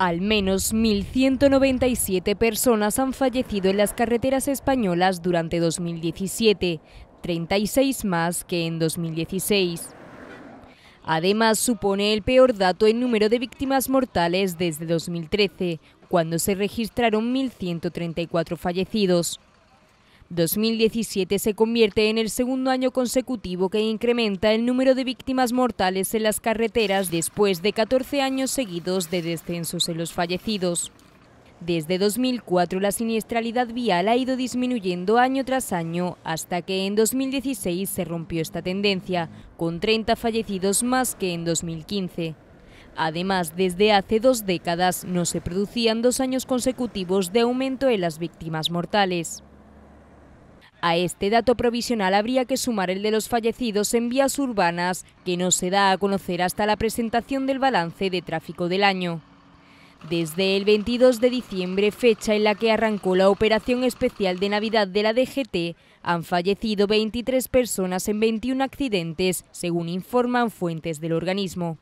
Al menos 1.197 personas han fallecido en las carreteras españolas durante 2017, 36 más que en 2016. Además, supone el peor dato en número de víctimas mortales desde 2013, cuando se registraron 1.134 fallecidos. 2017 se convierte en el segundo año consecutivo que incrementa el número de víctimas mortales en las carreteras después de 14 años seguidos de descensos en los fallecidos. Desde 2004 la siniestralidad vial ha ido disminuyendo año tras año hasta que en 2016 se rompió esta tendencia, con 30 fallecidos más que en 2015. Además, desde hace dos décadas no se producían dos años consecutivos de aumento en las víctimas mortales. A este dato provisional habría que sumar el de los fallecidos en vías urbanas, que no se da a conocer hasta la presentación del balance de tráfico del año. Desde el 22 de diciembre, fecha en la que arrancó la operación especial de Navidad de la DGT, han fallecido 23 personas en 21 accidentes, según informan fuentes del organismo.